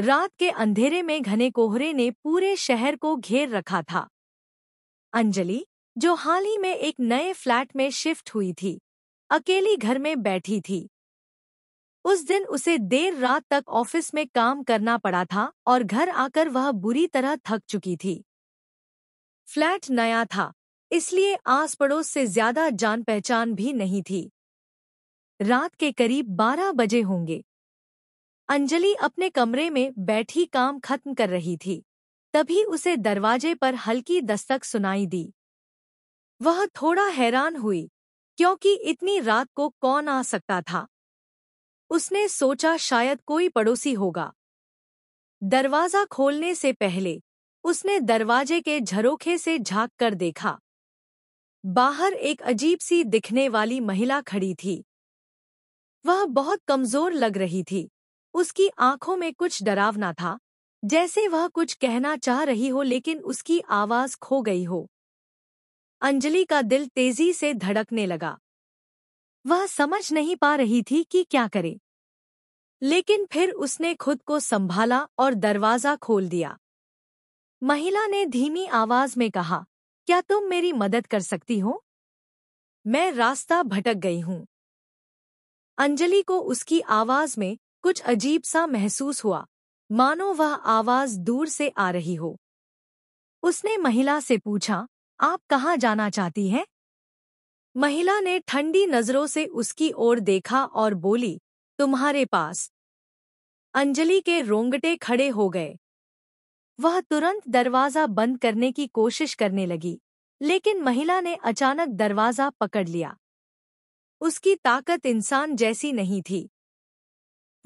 रात के अंधेरे में घने कोहरे ने पूरे शहर को घेर रखा था अंजलि जो हाल ही में एक नए फ्लैट में शिफ्ट हुई थी अकेली घर में बैठी थी उस दिन उसे देर रात तक ऑफिस में काम करना पड़ा था और घर आकर वह बुरी तरह थक चुकी थी फ्लैट नया था इसलिए आस पड़ोस से ज्यादा जान पहचान भी नहीं थी रात के करीब बारह बजे होंगे अंजलि अपने कमरे में बैठी काम खत्म कर रही थी तभी उसे दरवाजे पर हल्की दस्तक सुनाई दी वह थोड़ा हैरान हुई क्योंकि इतनी रात को कौन आ सकता था उसने सोचा शायद कोई पड़ोसी होगा दरवाजा खोलने से पहले उसने दरवाजे के झरोखे से झांक कर देखा बाहर एक अजीब सी दिखने वाली महिला खड़ी थी वह बहुत कमजोर लग रही थी उसकी आंखों में कुछ डरावना था जैसे वह कुछ कहना चाह रही हो लेकिन उसकी आवाज खो गई हो अंजलि का दिल तेजी से धड़कने लगा वह समझ नहीं पा रही थी कि क्या करे लेकिन फिर उसने खुद को संभाला और दरवाजा खोल दिया महिला ने धीमी आवाज में कहा क्या तुम मेरी मदद कर सकती हो मैं रास्ता भटक गई हूं अंजलि को उसकी आवाज में कुछ अजीब सा महसूस हुआ मानो वह आवाज दूर से आ रही हो उसने महिला से पूछा आप कहाँ जाना चाहती हैं महिला ने ठंडी नजरों से उसकी ओर देखा और बोली तुम्हारे पास अंजलि के रोंगटे खड़े हो गए वह तुरंत दरवाजा बंद करने की कोशिश करने लगी लेकिन महिला ने अचानक दरवाजा पकड़ लिया उसकी ताकत इंसान जैसी नहीं थी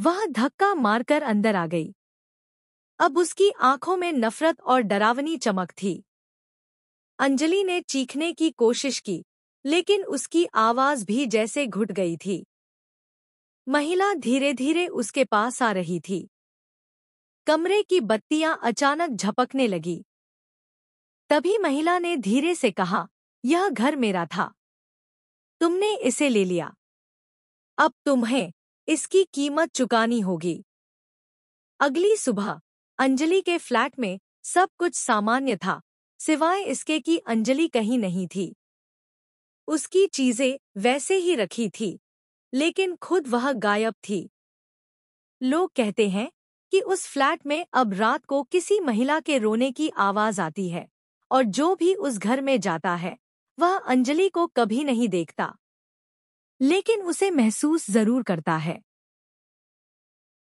वह धक्का मारकर अंदर आ गई अब उसकी आंखों में नफरत और डरावनी चमक थी अंजलि ने चीखने की कोशिश की लेकिन उसकी आवाज भी जैसे घुट गई थी महिला धीरे धीरे उसके पास आ रही थी कमरे की बत्तियां अचानक झपकने लगी तभी महिला ने धीरे से कहा यह घर मेरा था तुमने इसे ले लिया अब तुम्हें इसकी कीमत चुकानी होगी अगली सुबह अंजलि के फ्लैट में सब कुछ सामान्य था सिवाय इसके कि अंजलि कहीं नहीं थी उसकी चीजें वैसे ही रखी थी लेकिन खुद वह गायब थी लोग कहते हैं कि उस फ्लैट में अब रात को किसी महिला के रोने की आवाज आती है और जो भी उस घर में जाता है वह अंजलि को कभी नहीं देखता लेकिन उसे महसूस जरूर करता है